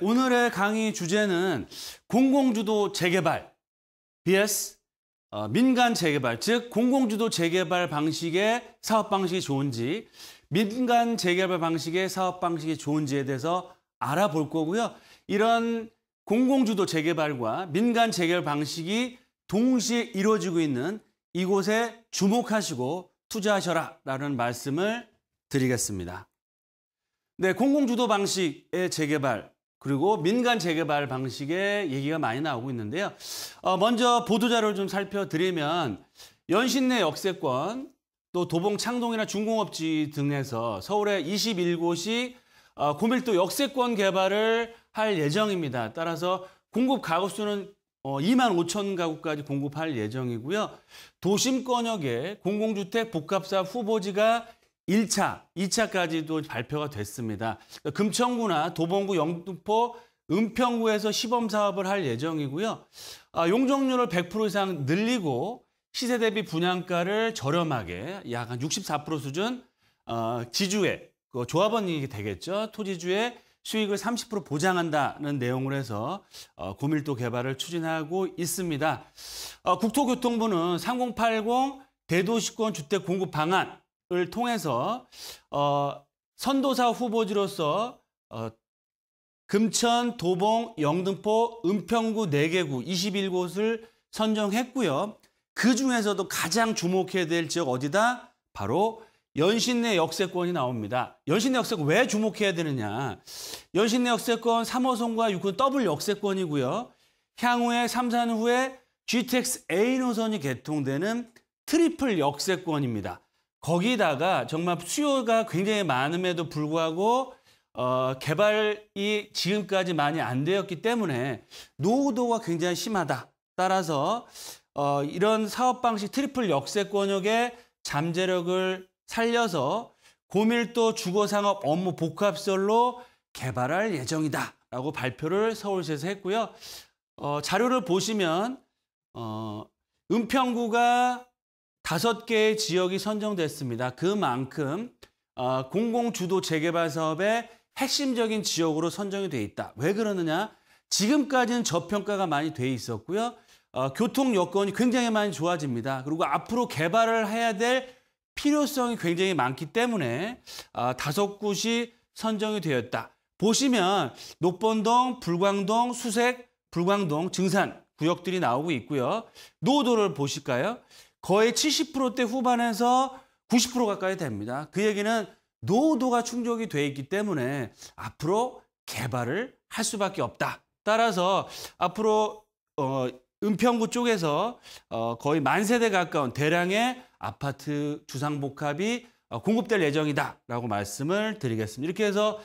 오늘의 강의 주제는 공공주도 재개발 vs 어, 민간 재개발, 즉 공공주도 재개발 방식의 사업 방식이 좋은지 민간 재개발 방식의 사업 방식이 좋은지에 대해서 알아볼 거고요. 이런 공공주도 재개발과 민간 재개발 방식이 동시에 이루어지고 있는 이곳에 주목하시고 투자하셔라 라는 말씀을 드리겠습니다. 네, 공공주도 방식의 재개발 그리고 민간 재개발 방식의 얘기가 많이 나오고 있는데요. 어, 먼저 보도자료를 좀 살펴드리면 연신 내 역세권, 또 도봉 창동이나 중공업지 등에서 서울의 21곳이 어, 고밀도 역세권 개발을 할 예정입니다. 따라서 공급 가구 수는 어, 2만 5천 가구까지 공급할 예정이고요. 도심권역에 공공주택 복합사 후보지가 1차, 2차까지도 발표가 됐습니다. 그러니까 금천구나 도봉구, 영등포, 은평구에서 시범 사업을 할 예정이고요. 아, 용적률을 100% 이상 늘리고 시세 대비 분양가를 저렴하게 약한64% 수준 어, 지주의 그 조합원 이 되겠죠. 토지주의 수익을 30% 보장한다는 내용으로 해서 고밀도 어, 개발을 추진하고 있습니다. 어, 국토교통부는 3080 대도시권 주택 공급 방안 을 통해서 어, 선도사 후보지로서 어, 금천, 도봉, 영등포, 은평구 4개구 21곳을 선정했고요. 그 중에서도 가장 주목해야 될 지역 어디다? 바로 연신내 역세권이 나옵니다. 연신내 역세권 왜 주목해야 되느냐. 연신내 역세권 3호선과 6호선 더블 역세권이고요. 향후에 3, 4년 후에 GTX A 노선이 개통되는 트리플 역세권입니다. 거기다가 정말 수요가 굉장히 많음에도 불구하고 어, 개발이 지금까지 많이 안 되었기 때문에 노후도가 굉장히 심하다. 따라서 어, 이런 사업 방식 트리플 역세 권역의 잠재력을 살려서 고밀도 주거상업 업무 복합설로 개발할 예정이다. 라고 발표를 서울시에서 했고요. 어, 자료를 보시면 어, 은평구가 다섯 개의 지역이 선정됐습니다. 그만큼 어, 공공주도 재개발 사업의 핵심적인 지역으로 선정이 돼 있다. 왜 그러느냐? 지금까지는 저평가가 많이 돼 있었고요. 어, 교통 여건이 굉장히 많이 좋아집니다. 그리고 앞으로 개발을 해야 될 필요성이 굉장히 많기 때문에 어, 다섯 곳이 선정이 되었다. 보시면 녹번동, 불광동, 수색, 불광동, 증산 구역들이 나오고 있고요. 노도를 보실까요? 거의 70%대 후반에서 90% 가까이 됩니다. 그 얘기는 노후도가 충족이 돼 있기 때문에 앞으로 개발을 할 수밖에 없다. 따라서 앞으로 어, 은평구 쪽에서 어, 거의 만 세대 가까운 대량의 아파트 주상복합이 어, 공급될 예정이다라고 말씀을 드리겠습니다. 이렇게 해서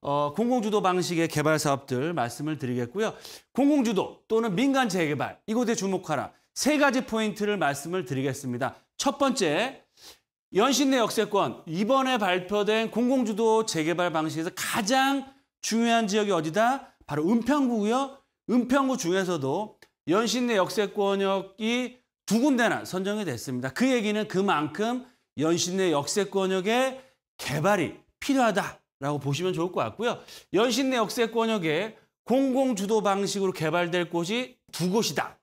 어, 공공주도 방식의 개발 사업들 말씀을 드리겠고요. 공공주도 또는 민간 재개발 이곳에 주목하라. 세 가지 포인트를 말씀을 드리겠습니다. 첫 번째, 연신내 역세권. 이번에 발표된 공공주도 재개발 방식에서 가장 중요한 지역이 어디다? 바로 은평구고요. 은평구 중에서도 연신내 역세권역이 두 군데나 선정이 됐습니다. 그 얘기는 그만큼 연신내 역세권역의 개발이 필요하다라고 보시면 좋을 것 같고요. 연신내 역세권역에 공공주도 방식으로 개발될 곳이 두 곳이다.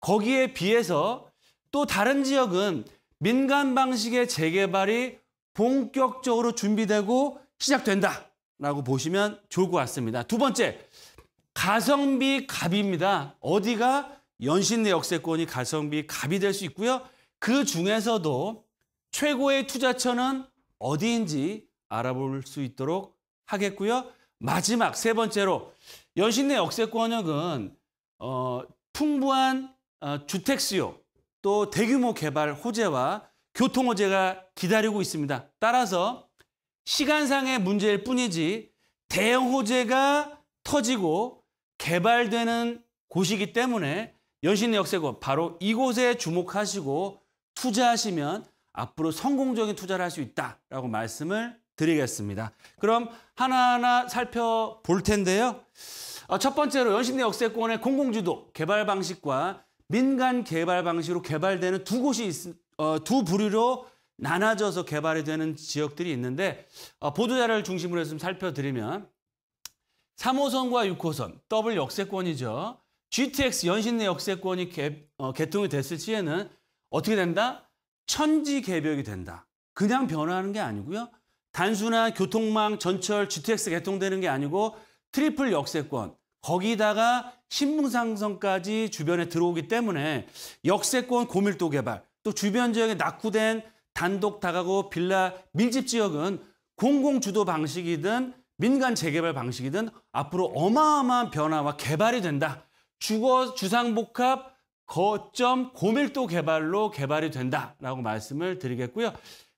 거기에 비해서 또 다른 지역은 민간 방식의 재개발이 본격적으로 준비되고 시작된다라고 보시면 좋을 것 같습니다. 두 번째, 가성비 갑입니다. 어디가 연신 내역세권이 가성비 갑이 될 수 있고요. 그 중에서도 최고의 투자처는 어디인지 알아볼 수 있도록 하겠고요. 마지막 세 번째로 연신내 역세권역은 어, 풍부한 어, 주택 수요, 또 대규모 개발 호재와 교통 호재가 기다리고 있습니다. 따라서 시간상의 문제일 뿐이지 대형 호재가 터지고 개발되는 곳이기 때문에 연신의 역세권 바로 이곳에 주목하시고 투자하시면 앞으로 성공적인 투자를 할 수 있다라고 말씀을 드리겠습니다. 그럼 하나하나 살펴볼 텐데요. 어, 첫 번째로 연신내 역세권의 공공주도 개발 방식과 민간 개발 방식으로 개발되는 두 곳이 있, 어, 두 부류로 나눠져서 개발이 되는 지역들이 있는데 어, 보도자를 중심으로 해서 좀 살펴드리면 3호선과 6호선 더블 역세권이죠. GTX 연신내 역세권이 개, 어, 개통이 됐을 시에는 어떻게 된다? 천지 개벽이 된다. 그냥 변화하는 게 아니고요. 단순한 교통망, 전철, GTX 개통되는 게 아니고 트리플 역세권, 거기다가 신분상선까지 주변에 들어오기 때문에 역세권 고밀도 개발, 또 주변 지역에 낙후된 단독 다가구 빌라 밀집 지역은 공공 주도 방식이든 민간 재개발 방식이든 앞으로 어마어마한 변화와 개발이 된다. 주거 주상복합 거점 고밀도 개발로 개발이 된다라고 말씀을 드리겠고요.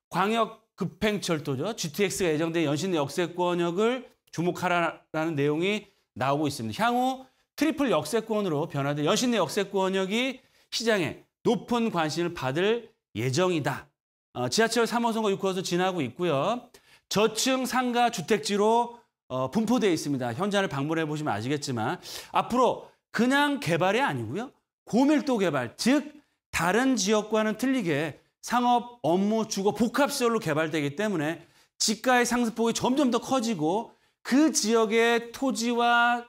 광역 급행철도죠. GTX가 예정된 연신 역세권역을 주목하라는 내용이 나오고 있습니다. 향후 트리플 역세권으로 변화될 여신의 역세권역이 시장에 높은 관심을 받을 예정이다. 어, 지하철 3호선과 6호선 지나고 있고요. 저층 상가 주택지로 어, 분포되어 있습니다. 현장을 방문해 보시면 아시겠지만 앞으로 그냥 개발이 아니고요. 고밀도 개발, 즉 다른 지역과는 틀리게 상업, 업무, 주거, 복합시설로 개발되기 때문에 집가의 상승폭이 점점 더 커지고 그 지역의 토지와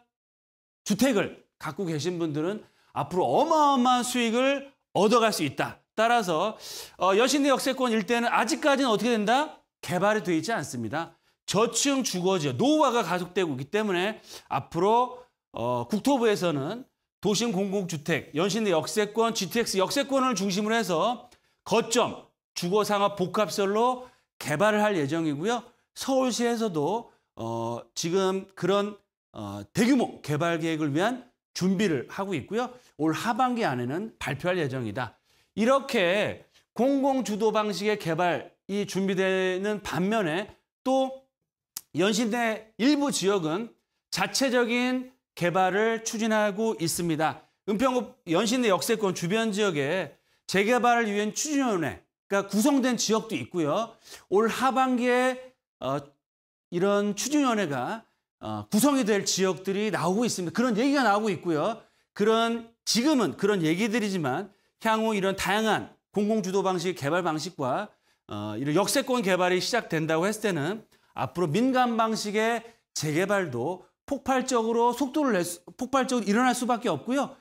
주택을 갖고 계신 분들은 앞으로 어마어마한 수익을 얻어갈 수 있다. 따라서 어, 여신대 역세권 일대는 아직까지는 어떻게 된다? 개발이 되어 있지 않습니다. 저층 주거지역, 노화가 후 가속되고 있기 때문에 앞으로 어, 국토부에서는 도심 공공주택, 연신대 역세권, GTX 역세권을 중심으로 해서 거점, 주거상업 복합설로 개발을 할 예정이고요. 서울시에서도 어, 지금 그런 어, 대규모 개발 계획을 위한 준비를 하고 있고요. 올 하반기 안에는 발표할 예정이다. 이렇게 공공 주도 방식의 개발이 준비되는 반면에 또 연신내 일부 지역은 자체적인 개발을 추진하고 있습니다. 은평구 연신내 역세권 주변 지역에 재개발을 위한 추진위원회가 구성된 지역도 있고요. 올 하반기에 어, 이런 추진위원회가 어, 구성이 될 지역들이 나오고 있습니다. 그런 얘기가 나오고 있고요. 그런 지금은 그런 얘기들이지만 향후 이런 다양한 공공주도 방식 개발 방식과 어, 이런 역세권 개발이 시작된다고 했을 때는 앞으로 민간 방식의 재개발도 폭발적으로 속도를 낼 폭발적으로 일어날 수밖에 없고요.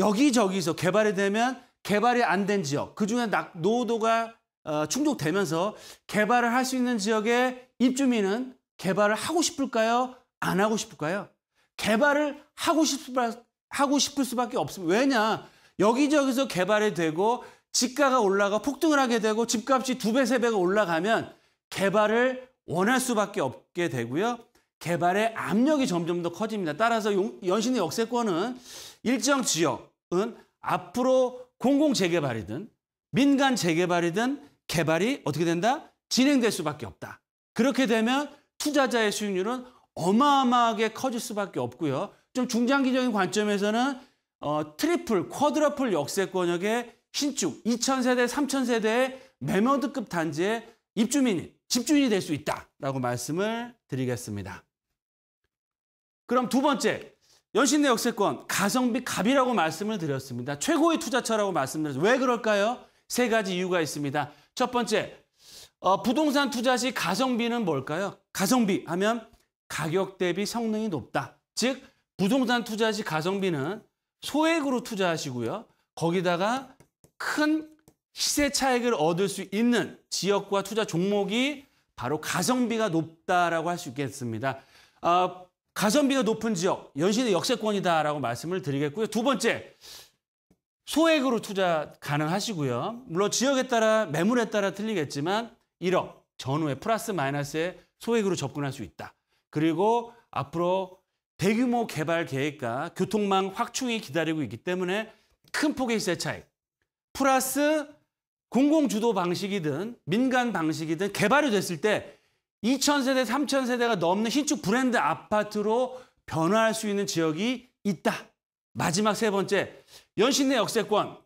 여기저기서 개발이 되면 개발이 안 된 지역, 그중에 노도가 어, 충족되면서 개발을 할 수 있는 지역의 입주민은 개발을 하고 싶을까요? 안 하고 싶을까요? 개발을 하고 싶을, 하고 싶을 수밖에 없습니다. 왜냐? 여기저기서 개발이 되고 집가가 올라가 폭등을 하게 되고 집값이 두 배, 세 배가 올라가면 개발을 원할 수밖에 없게 되고요. 개발의 압력이 점점 더 커집니다. 따라서 연신의 역세권은 일정 지역은 앞으로 공공 재개발이든 민간 재개발이든 개발이 어떻게 된다? 진행될 수밖에 없다. 그렇게 되면 투자자의 수익률은 어마어마하게 커질 수밖에 없고요. 좀 중장기적인 관점에서는 어, 트리플, 쿼드러플 역세권역의 신축 2,000세대, 3,000세대의 매매드급 단지의 입주민이 집주인이 될 수 있다라고 말씀을 드리겠습니다. 그럼 두 번째, 연신내 역세권 가성비 갑이라고 말씀을 드렸습니다. 최고의 투자처라고 말씀드렸습니다왜 그럴까요? 세 가지 이유가 있습니다. 첫 번째, 어, 부동산 투자 시 가성비는 뭘까요? 가성비 하면 가격 대비 성능이 높다. 즉 부동산 투자 시 가성비는 소액으로 투자하시고요. 거기다가 큰 시세 차익을 얻을 수 있는 지역과 투자 종목이 바로 가성비가 높다라고 할 수 있겠습니다. 어, 가성비가 높은 지역, 연신의 역세권이다라고 말씀을 드리겠고요. 두 번째, 소액으로 투자 가능하시고요. 물론 지역에 따라 매물에 따라 틀리겠지만 1억 전후에 플러스 마이너스의 소액으로 접근할 수 있다. 그리고 앞으로 대규모 개발 계획과 교통망 확충이 기다리고 있기 때문에 큰 폭의 시세 차익 플러스 공공주도 방식이든 민간 방식이든 개발이 됐을 때 2,000세대, 3,000세대가 넘는 신축 브랜드 아파트로 변화할 수 있는 지역이 있다. 마지막 세 번째, 연신내 역세권.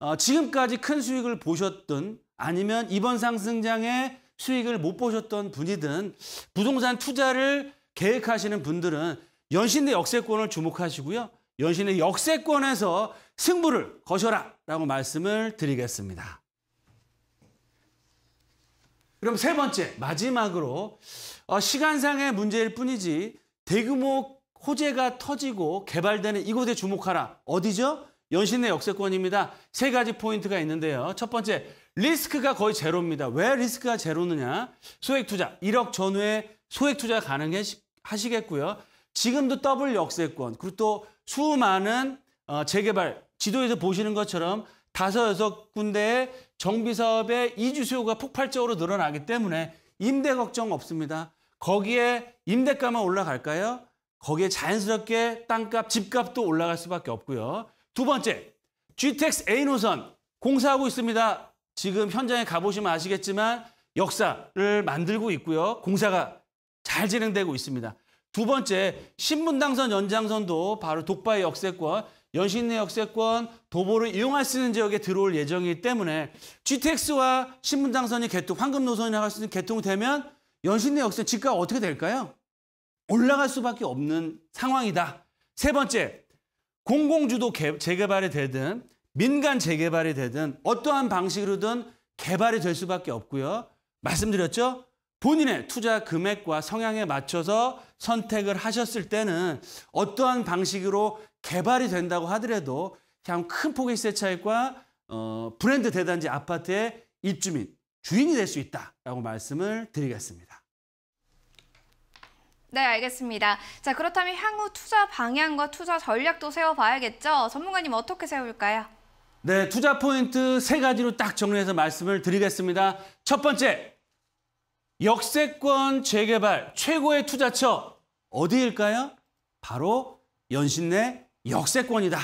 어, 지금까지 큰 수익을 보셨던 아니면 이번 상승장에 수익을 못 보셨던 분이든 부동산 투자를 계획하시는 분들은 연신내 역세권을 주목하시고요. 연신의 역세권에서 승부를 거셔라 라고 말씀을 드리겠습니다. 그럼 세 번째 마지막으로 어, 시간상의 문제일 뿐이지 대규모 호재가 터지고 개발되는 이곳에 주목하라. 어디죠? 연신내 역세권입니다. 세 가지 포인트가 있는데요. 첫 번째, 리스크가 거의 제로입니다. 왜 리스크가 제로느냐? 소액 투자, 1억 전후에 소액 투자 가능하시겠고요. 지금도 더블 역세권, 그리고 또 수많은 어, 재개발, 지도에서 보시는 것처럼 다섯, 여섯 군데의 정비사업의 이주 수요가 폭발적으로 늘어나기 때문에 임대 걱정 없습니다. 거기에 임대가만 올라갈까요? 거기에 자연스럽게 땅값, 집값도 올라갈 수밖에 없고요. 두 번째, GTX A 노선 공사하고 있습니다. 지금 현장에 가보시면 아시겠지만 역사를 만들고 있고요. 공사가 잘 진행되고 있습니다. 두 번째, 신분 당선 연장선도 바로 독바의 역세권, 연신내 역세권, 도보를 이용할 수 있는 지역에 들어올 예정이기 때문에 GTX와 신분 당선이 개통, 황금 노선이라고 할수 있는 개통되면 이 연신내 역세 집값 어떻게 될까요? 올라갈 수밖에 없는 상황이다. 세 번째, 공공주도 재개발이 되든 민간 재개발이 되든 어떠한 방식으로든 개발이 될 수밖에 없고요. 말씀드렸죠? 본인의 투자 금액과 성향에 맞춰서 선택을 하셨을 때는 어떠한 방식으로 개발이 된다고 하더라도 그냥 큰 폭의 시세 차익과 어, 브랜드 대단지 아파트의 입주 민 주인이 될 수 있다라고 말씀을 드리겠습니다. 네, 알겠습니다. 자, 그렇다면 향후 투자 방향과 투자 전략도 세워봐야겠죠? 전문가님 어떻게 세울까요? 네, 투자 포인트 세 가지로 딱 정리해서 말씀을 드리겠습니다. 첫 번째, 역세권 재개발 최고의 투자처 어디일까요? 바로 연신내 역세권이다.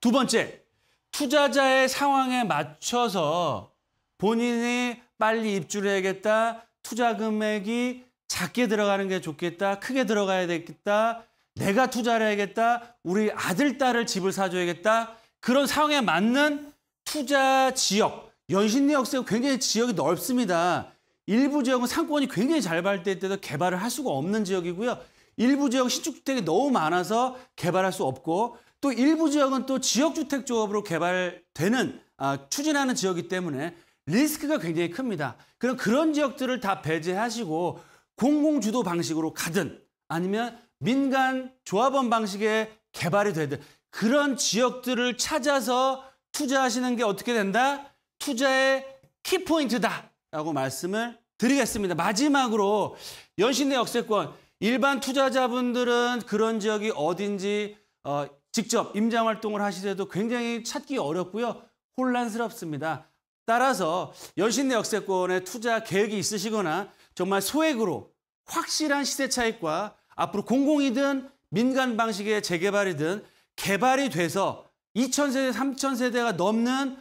두 번째, 투자자의 상황에 맞춰서 본인이 빨리 입주를 해야겠다. 투자 금액이 작게 들어가는 게 좋겠다. 크게 들어가야 되겠다. 내가 투자를 해야겠다. 우리 아들, 딸을 집을 사줘야겠다. 그런 상황에 맞는 투자 지역, 연신내 역세가 굉장히 지역이 넓습니다. 일부 지역은 상권이 굉장히 잘 발달돼서 개발을 할 수가 없는 지역이고요. 일부 지역 신축주택이 너무 많아서 개발할 수 없고 또 일부 지역은 또 지역주택 조합으로 개발되는 아, 추진하는 지역이기 때문에 리스크가 굉장히 큽니다. 그럼 그런 지역들을 다 배제하시고 공공주도 방식으로 가든 아니면 민간 조합원 방식의 개발이 되든 그런 지역들을 찾아서 투자하시는 게 어떻게 된다? 투자의 키포인트다. 라고 말씀을 드리겠습니다. 마지막으로 연신내 역세권 일반 투자자분들은 그런 지역이 어딘지 어, 직접 임장 활동을 하시더라도 굉장히 찾기 어렵고요. 혼란스럽습니다. 따라서 연신내 역세권에 투자 계획이 있으시거나 정말 소액으로 확실한 시세 차익과 앞으로 공공이든 민간 방식의 재개발이든 개발이 돼서 2000세대, 3000세대가 넘는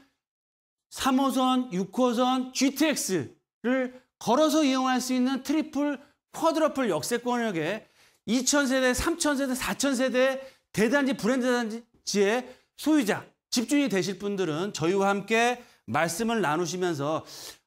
3호선, 6호선, GTX를 걸어서 이용할 수 있는 트리플, 쿼드러플 역세권역에 2000세대, 3000세대, 4000세대 대단지, 브랜드 단지의 소유자, 집주인이 되실 분들은 저희와 함께 말씀을 나누시면서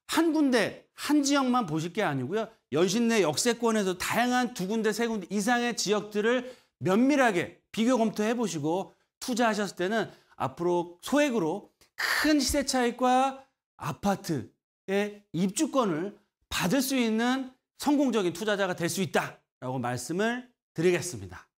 한 군데, 한 지역만 보실 게 아니고요. 연신내 역세권에서 다양한 두 군데, 세 군데 이상의 지역들을 면밀하게 비교 검토해 보시고 투자하셨을 때는 앞으로 소액으로 큰 시세 차익과 아파트의 입주권을 받을 수 있는 성공적인 투자자가 될 수 있다라고 말씀을 드리겠습니다.